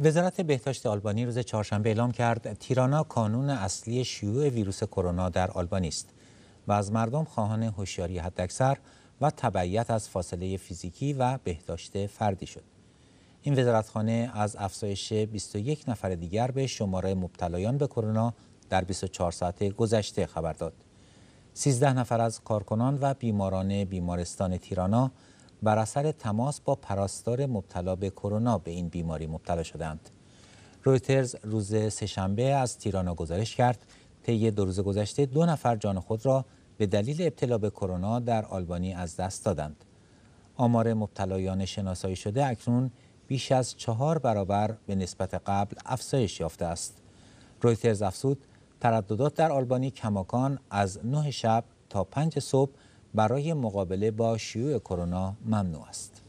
وزارت بهداشت آلبانی روز چهارشنبه اعلام کرد تیرانا کانون اصلی شیوع ویروس کرونا در آلبانی است و از مردم خواهان هوشیاری حداکثر و تبعیت از فاصله فیزیکی و بهداشت فردی شد این وزارتخانه از افزایش 21 نفر دیگر به شماره مبتلایان به کرونا در 24 ساعت گذشته خبر داد 13 نفر از کارکنان و بیماران بیمارستان تیرانا بر اثر تماس با پرستار مبتلا به کرونا به این بیماری مبتلا شدند. رویترز روز سهشنبه از تیرانا گزارش کرد طی دو روز گذشته دو نفر جان خود را به دلیل ابتلا به کرونا در آلبانی از دست دادند. آمار مبتلایان شناسایی شده اکنون بیش از چهار برابر به نسبت قبل افزایش یافته است. رویترز افزود ترددات در آلبانی کماکان از نه شب تا پنج صبح برای مقابله با شیوع کرونا ممنوع است.